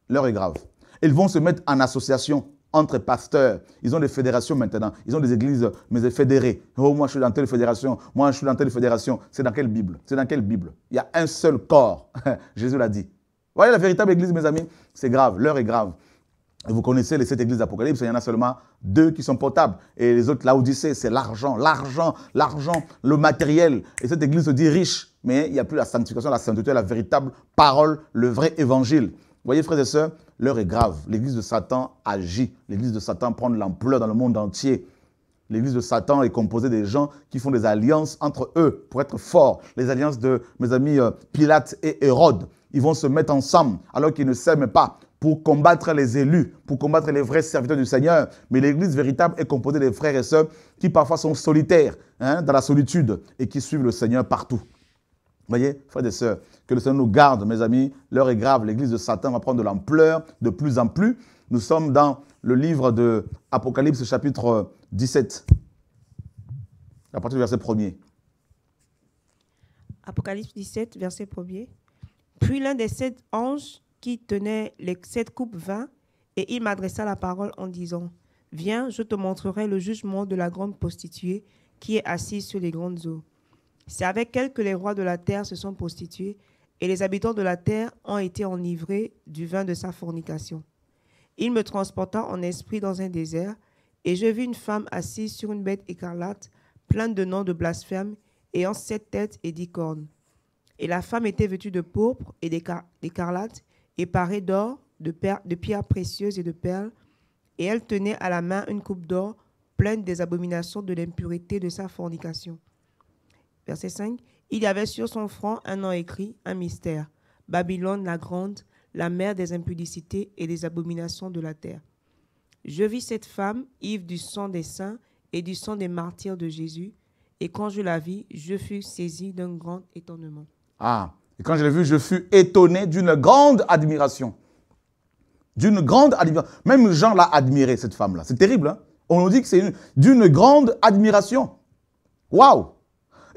L'heure est grave. Ils vont se mettre en association entre pasteurs. Ils ont des fédérations maintenant. Ils ont des églises, mais fédérées. Oh, moi, je suis dans telle fédération. Moi, je suis dans telle fédération. C'est dans quelle Bible C'est dans quelle Bible Il y a un seul corps. <laughs> Jésus l'a dit. Voyez la véritable église, mes amis C'est grave, l'heure est grave. Vous connaissez les sept églises d'Apocalypse, il y en a seulement deux qui sont potables. Et les autres, Odyssée c'est l'argent, l'argent, l'argent, le matériel. Et cette église se dit riche, mais il n'y a plus la sanctification, la sainteté, la véritable parole, le vrai évangile. Vous voyez, frères et sœurs, l'heure est grave. L'église de Satan agit. L'église de Satan prend l'ampleur dans le monde entier. L'église de Satan est composée des gens qui font des alliances entre eux pour être forts. Les alliances de mes amis euh, Pilate et Hérode. Ils vont se mettre ensemble alors qu'ils ne s'aiment pas pour combattre les élus, pour combattre les vrais serviteurs du Seigneur. Mais l'Église véritable est composée des frères et sœurs qui parfois sont solitaires, hein, dans la solitude, et qui suivent le Seigneur partout. Vous Voyez, frères et sœurs, que le Seigneur nous garde, mes amis. L'heure est grave, l'Église de Satan va prendre de l'ampleur de plus en plus. Nous sommes dans le livre de Apocalypse chapitre 17, à partir du verset 1er. Apocalypse 17, verset 1er. Puis l'un des sept anges qui tenait les sept coupes vint, et il m'adressa la parole en disant, Viens, je te montrerai le jugement de la grande prostituée qui est assise sur les grandes eaux. C'est avec elle que les rois de la terre se sont prostitués, et les habitants de la terre ont été enivrés du vin de sa fornication. Il me transporta en esprit dans un désert, et je vis une femme assise sur une bête écarlate, pleine de noms de blasphème, ayant sept têtes et dix cornes. Et la femme était vêtue de pourpre et d'écarlate, et parée d'or, de, de pierres précieuses et de perles. Et elle tenait à la main une coupe d'or pleine des abominations de l'impureté de sa fornication. Verset 5. Il y avait sur son front un nom écrit, un mystère. Babylone la grande, la mère des impudicités et des abominations de la terre. Je vis cette femme, Yves, du sang des saints et du sang des martyrs de Jésus, et quand je la vis, je fus saisi d'un grand étonnement. Ah, et quand je l'ai vu, je fus étonné d'une grande admiration. D'une grande admiration. Même Jean l'a admirée, cette femme-là. C'est terrible, hein On nous dit que c'est d'une grande admiration. Waouh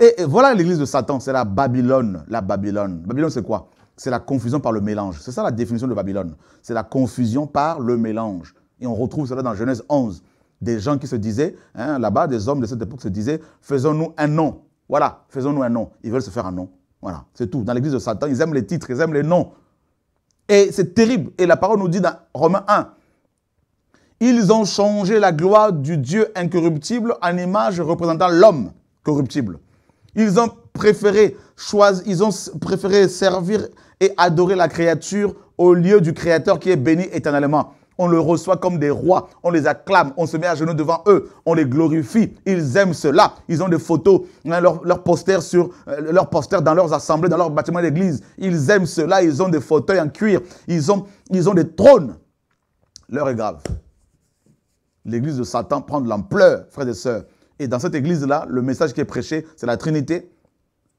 et, voilà l'église de Satan, c'est la Babylone. La Babylone. Babylone, c'est quoi C'est la confusion par le mélange. C'est ça la définition de Babylone. C'est la confusion par le mélange. Et on retrouve cela dans Genèse 11. Des gens qui se disaient, hein, là-bas, des hommes de cette époque se disaient, faisons-nous un nom. Voilà, faisons-nous un nom. Ils veulent se faire un nom. Voilà, c'est tout. Dans l'église de Satan, ils aiment les titres, ils aiment les noms. Et c'est terrible. Et la parole nous dit dans Romains 1, ils ont changé la gloire du Dieu incorruptible en image représentant l'homme corruptible. Ils ont préféré ils ont préféré servir et adorer la créature au lieu du Créateur qui est béni éternellement. On le reçoit comme des rois. On les acclame. On se met à genoux devant eux. On les glorifie. Ils aiment cela. Ils ont des photos, hein, leurs posters sur euh, leur dans leurs assemblées, dans leurs bâtiments d'église. Ils aiment cela. Ils ont des fauteuils en cuir. Ils ont, ils ont des trônes. L'heure est grave. L'église de Satan prend de l'ampleur, frères et sœurs. Et dans cette église-là, le message qui est prêché, c'est la Trinité,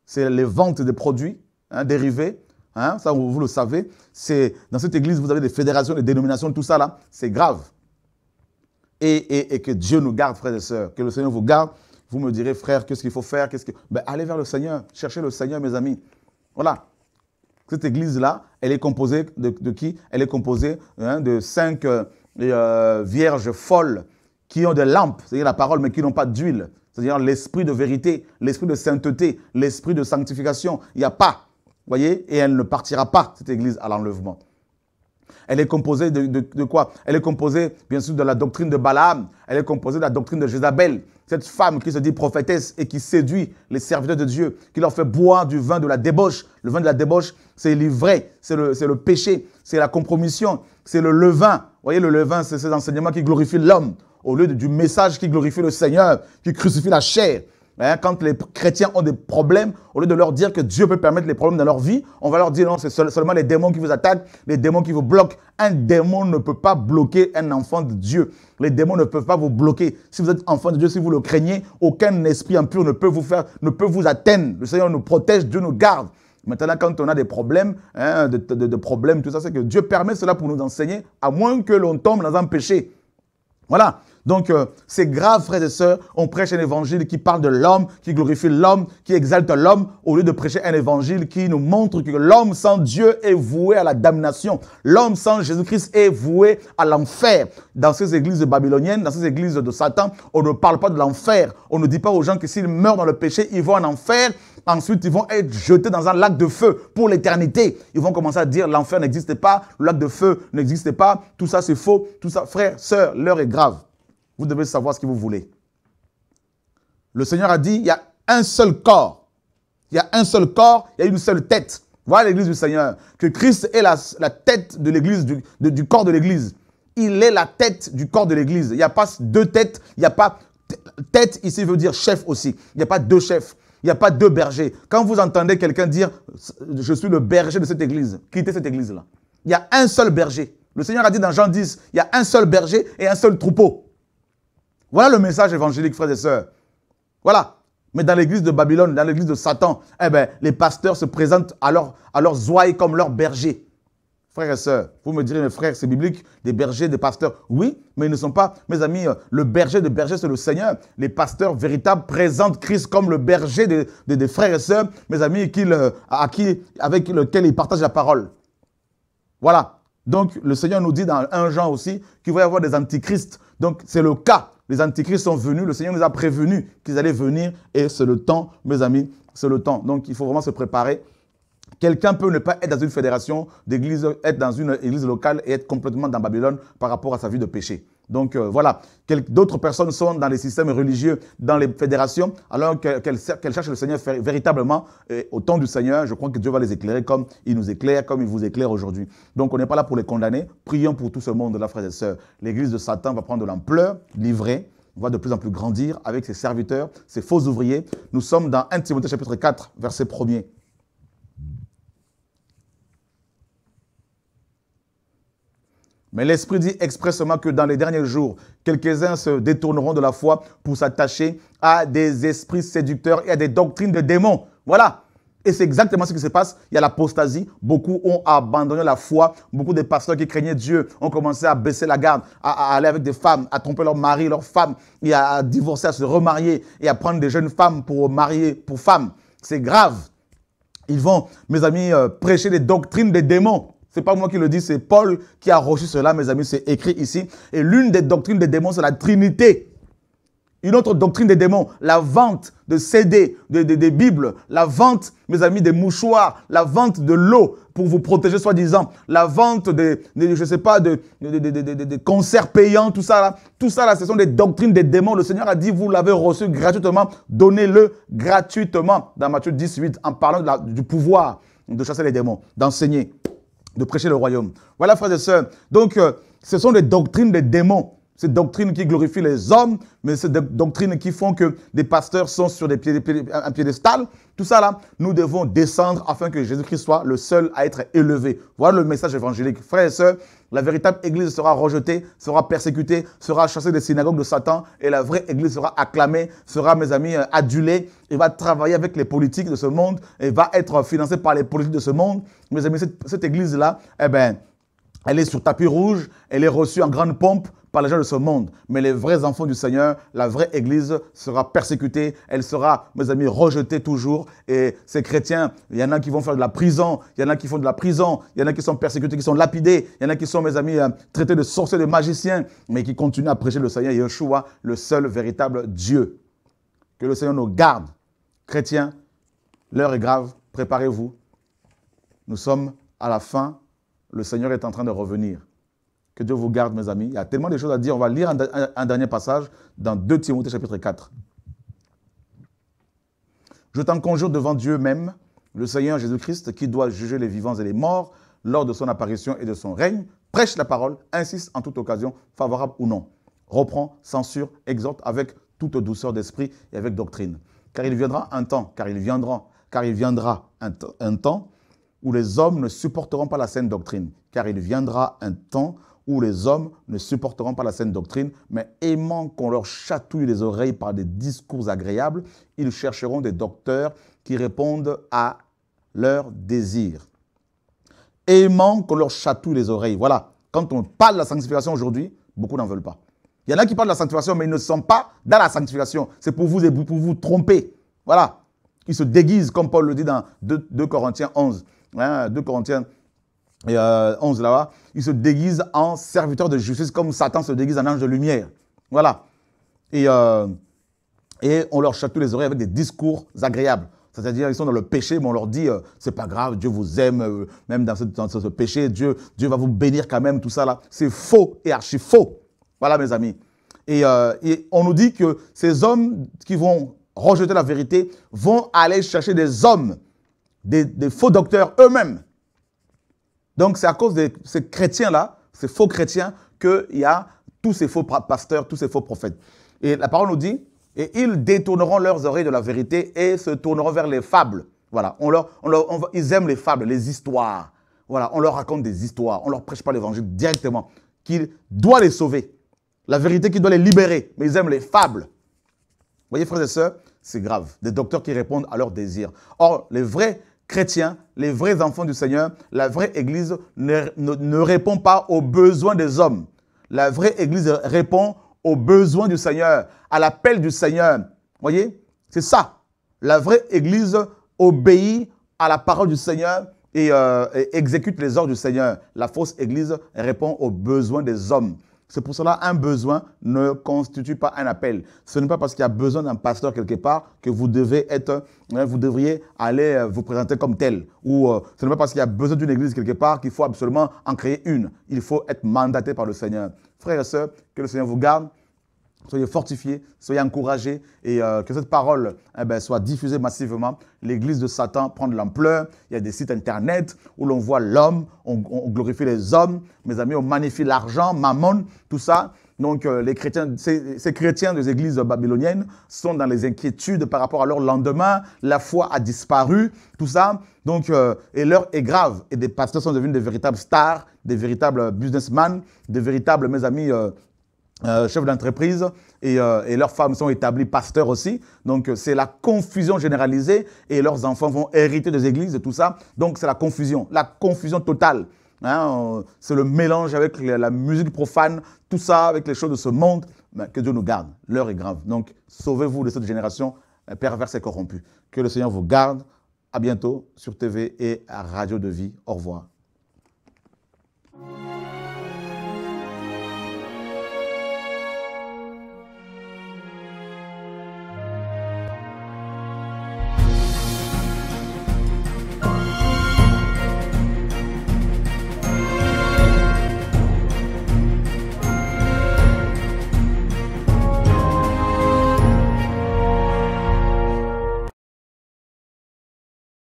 c'est les ventes des produits hein, dérivés, Hein? ça, vous, le savez. C'est Dans cette église, vous avez des fédérations, des dénominations, tout ça là. C'est grave. Et, et, et, que Dieu nous garde, frères et sœurs. Que le Seigneur vous garde. Vous me direz, frère, qu'est-ce qu'il faut faire qu'est-ce que... ben, Allez vers le Seigneur. Cherchez le Seigneur, mes amis. Voilà. Cette église-là, elle est composée de, de qui Elle est composée hein, de cinq euh, euh, vierges folles qui ont des lampes, c'est-à-dire la parole, mais qui n'ont pas d'huile. C'est-à-dire l'esprit de vérité, l'esprit de sainteté, l'esprit de sanctification. Il n'y a pas voyez, et elle ne partira pas, cette église, à l'enlèvement. Elle est composée de, quoi Elle est composée, bien sûr, de la doctrine de Balaam. Elle est composée de la doctrine de Jézabel. Cette femme qui se dit prophétesse et qui séduit les serviteurs de Dieu, qui leur fait boire du vin de la débauche. Le vin de la débauche, c'est l'ivraie, c'est le, péché, c'est la compromission, c'est le levain. voyez, le levain, c'est ces enseignements qui glorifient l'homme au lieu du message qui glorifie le Seigneur, qui crucifie la chair. Hein, quand les chrétiens ont des problèmes, au lieu de leur dire que Dieu peut permettre les problèmes dans leur vie, on va leur dire non, c'est seulement les démons qui vous attaquent, les démons qui vous bloquent. Un démon ne peut pas bloquer un enfant de Dieu. Les démons ne peuvent pas vous bloquer. Si vous êtes enfant de Dieu, si vous le craignez, aucun esprit impur ne peut vous faire, ne peut vous atteindre. Le Seigneur nous protège, Dieu nous garde. Maintenant, quand on a des problèmes, hein, de, de problèmes, tout ça, c'est que Dieu permet cela pour nous enseigner, à moins que l'on tombe dans un péché. Voilà. Donc, euh, c'est grave, frères et sœurs, on prêche un évangile qui parle de l'homme, qui glorifie l'homme, qui exalte l'homme, au lieu de prêcher un évangile qui nous montre que l'homme sans Dieu est voué à la damnation. L'homme sans Jésus-Christ est voué à l'enfer. Dans ces églises babyloniennes, dans ces églises de Satan, on ne parle pas de l'enfer. On ne dit pas aux gens que s'ils meurent dans le péché, ils vont en enfer. Ensuite, ils vont être jetés dans un lac de feu pour l'éternité. Ils vont commencer à dire l'enfer n'existe pas, le lac de feu n'existe pas, tout ça c'est faux, tout ça, frères, sœurs, l'heure est grave. Vous devez savoir ce que vous voulez. Le Seigneur a dit, il y a un seul corps. Il y a un seul corps, il y a une seule tête. Voilà l'église du Seigneur. Que Christ est la, tête de l'église, du, corps de l'église. Il est la tête du corps de l'église. Il n'y a pas deux têtes, il n'y a pas tête ici veut dire chef aussi. Il n'y a pas deux chefs. Il n'y a pas deux bergers. Quand vous entendez quelqu'un dire je suis le berger de cette église, quittez cette église-là. Il y a un seul berger. Le Seigneur a dit dans Jean 10, il y a un seul berger et un seul troupeau. Voilà le message évangélique, frères et sœurs. Voilà. Mais dans l'église de Babylone, dans l'église de Satan, eh ben, les pasteurs se présentent à, à leurs ouailles comme leurs bergers. Frères et sœurs, vous me direz, mes frères, c'est biblique, des bergers, des pasteurs. Oui, mais ils ne sont pas, mes amis, euh, le berger de bergers c'est le Seigneur. Les pasteurs véritables présentent Christ comme le berger des, frères et sœurs, mes amis, euh, avec lequel ils partagent la parole. Voilà. Donc, le Seigneur nous dit dans un Jean aussi qu'il va y avoir des antichrists. Donc, c'est le cas les antichrists sont venus, le Seigneur nous a prévenus qu'ils allaient venir et c'est le temps, mes amis, c'est le temps. Donc il faut vraiment se préparer. Quelqu'un peut ne pas être dans une fédération d'église, être dans une église locale et être complètement dans Babylone par rapport à sa vie de péché. Donc euh, voilà, d'autres personnes sont dans les systèmes religieux, dans les fédérations, alors qu'elles cherchent le Seigneur véritablement et au temps du Seigneur. Je crois que Dieu va les éclairer comme il nous éclaire, comme il vous éclaire aujourd'hui. Donc on n'est pas là pour les condamner. Prions pour tout ce monde-là, frères et sœurs. L'Église de Satan va prendre de l'ampleur, livrée, va de plus en plus grandir avec ses serviteurs, ses faux ouvriers. Nous sommes dans 1 Timothée chapitre 4, verset 1er. Mais l'Esprit dit expressément que dans les derniers jours, quelques-uns se détourneront de la foi pour s'attacher à des esprits séducteurs et à des doctrines de démons. Voilà. Et c'est exactement ce qui se passe. Il y a l'apostasie. Beaucoup ont abandonné la foi. Beaucoup de pasteurs qui craignaient Dieu ont commencé à baisser la garde, à, aller avec des femmes, à tromper leur maris, leurs femme, et à, divorcer, à se remarier et à prendre des jeunes femmes pour marier, pour femmes. C'est grave. Ils vont, mes amis, euh, prêcher des doctrines des démons. C'est pas moi qui le dis, c'est Paul qui a reçu cela, mes amis, c'est écrit ici. Et l'une des doctrines des démons, c'est la Trinité. Une autre doctrine des démons, la vente de CD, des de, Bibles, la vente, mes amis, des mouchoirs, la vente de l'eau pour vous protéger, soi-disant, la vente des, je sais pas, des concerts payants, tout ça Tout ça là, ce sont des doctrines des démons. Le Seigneur a dit, vous l'avez reçu gratuitement, donnez-le gratuitement. Dans Matthieu 18, en parlant du pouvoir de chasser les démons, d'enseigner, de prêcher le royaume. Voilà, frères et sœurs. Donc, euh, ce sont des doctrines des démons. Ces doctrines qui glorifient les hommes, mais ces doctrines qui font que des pasteurs sont sur un piédestal tout ça là, nous devons descendre afin que Jésus-Christ soit le seul à être élevé. Voilà le message évangélique. Frères et sœurs, la véritable église sera rejetée, sera persécutée, sera chassée des synagogues de Satan et la vraie église sera acclamée, sera, mes amis, euh, adulée et va travailler avec les politiques de ce monde et va être financée par les politiques de ce monde. Mes amis, cette, église là, eh ben, elle est sur tapis rouge, elle est reçue en grande pompe par les gens de ce monde. Mais les vrais enfants du Seigneur, la vraie Église sera persécutée, elle sera, mes amis, rejetée toujours. Et ces chrétiens, il y en a qui vont faire de la prison, il y en a qui font de la prison, il y en a qui sont persécutés, qui sont lapidés, il y en a qui sont, mes amis, euh, traités de sorciers, de magiciens, mais qui continuent à prêcher le Seigneur Yeshua, le seul véritable Dieu. Que le Seigneur nous garde. Chrétiens, l'heure est grave, préparez-vous. Nous sommes à la fin, le Seigneur est en train de revenir. Que Dieu vous garde, mes amis. Il y a tellement de choses à dire. On va lire un, dernier passage dans 2 Timothée chapitre 4. Je t'en conjure devant Dieu même, le Seigneur Jésus-Christ, qui doit juger les vivants et les morts lors de son apparition et de son règne, prêche la parole, insiste en toute occasion, favorable ou non. Reprends, censure, exhorte avec toute douceur d'esprit et avec doctrine. Car il viendra un temps, car il viendra, car il viendra un, un temps où les hommes ne supporteront pas la saine doctrine, car il viendra un temps où les hommes ne supporteront pas la saine doctrine, mais aimant qu'on leur chatouille les oreilles par des discours agréables, ils chercheront des docteurs qui répondent à leurs désirs. Aimant qu'on leur chatouille les oreilles. Voilà, quand on parle de la sanctification aujourd'hui, beaucoup n'en veulent pas. Il y en a qui parlent de la sanctification, mais ils ne sont pas dans la sanctification. C'est pour vous, pour vous tromper. Voilà. Ils se déguisent, comme Paul le dit dans 2, Corinthiens 11. 2 hein, Corinthiens et, 11 euh, là-bas, il se déguise en serviteur de justice comme Satan se déguise en ange de lumière. Voilà. Et, euh, on leur chatouille les oreilles avec des discours agréables. C'est-à-dire, ils sont dans le péché, mais on leur dit, euh, c'est pas grave, Dieu vous aime, même dans ce, dans ce, péché, Dieu, Dieu va vous bénir quand même, tout ça là. C'est faux et archi faux. Voilà, mes amis. Et, on nous dit que ces hommes qui vont rejeter la vérité vont aller chercher des hommes, des faux docteurs eux-mêmes, donc c'est à cause de ces chrétiens-là, ces faux chrétiens, qu'il y a tous ces faux pasteurs, tous ces faux prophètes. Et la parole nous dit, et ils détourneront leurs oreilles de la vérité et se tourneront vers les fables. Voilà, on leur, ils aiment les fables, les histoires. Voilà, on leur raconte des histoires, on leur prêche pas l'évangile directement, qu'il doit les sauver. La vérité qui doit les libérer, mais ils aiment les fables. Vous voyez, frères et sœurs, c'est grave. Des docteurs qui répondent à leurs désirs. Or, les vrais chrétiens, les vrais enfants du Seigneur, la vraie Église ne, répond pas aux besoins des hommes. La vraie Église répond aux besoins du Seigneur, à l'appel du Seigneur. Voyez, c'est ça. La vraie Église obéit à la parole du Seigneur et euh, exécute les ordres du Seigneur. La fausse Église répond aux besoins des hommes. C'est pour cela un besoin ne constitue pas un appel. Ce n'est pas parce qu'il y a besoin d'un pasteur quelque part que vous devez être, hein, vous devriez aller euh, vous présenter comme tel. Ou euh, ce n'est pas parce qu'il y a besoin d'une église quelque part qu'il faut absolument en créer une. Il faut être mandaté par le Seigneur. Frères et sœurs, que le Seigneur vous garde. Soyez fortifiés, soyez encouragés et euh, que cette parole eh ben, soit diffusée massivement. L'église de Satan prend de l'ampleur. Il y a des sites internet où l'on voit l'homme, on, glorifie les hommes. Mes amis, on magnifie l'argent, mammon, tout ça. Donc, euh, les chrétiens, ces, chrétiens des églises babyloniennes sont dans les inquiétudes par rapport à leur lendemain. La foi a disparu, tout ça. Donc, euh, et l'heure est grave. Et des pasteurs sont devenus des véritables stars, des véritables businessmen, des véritables, mes amis, euh, chefs d'entreprise euh, et, leurs femmes sont établies pasteurs aussi. Donc euh, c'est la confusion généralisée et leurs enfants vont hériter des églises et tout ça. Donc c'est la confusion, la confusion totale. Hein. c'est le mélange avec la, musique profane, tout ça, avec les choses de ce monde. que Dieu nous garde, l'heure est grave. Donc sauvez-vous de cette génération perverse et corrompue. Que le Seigneur vous garde. À bientôt sur TV et à Radio de Vie. Au revoir.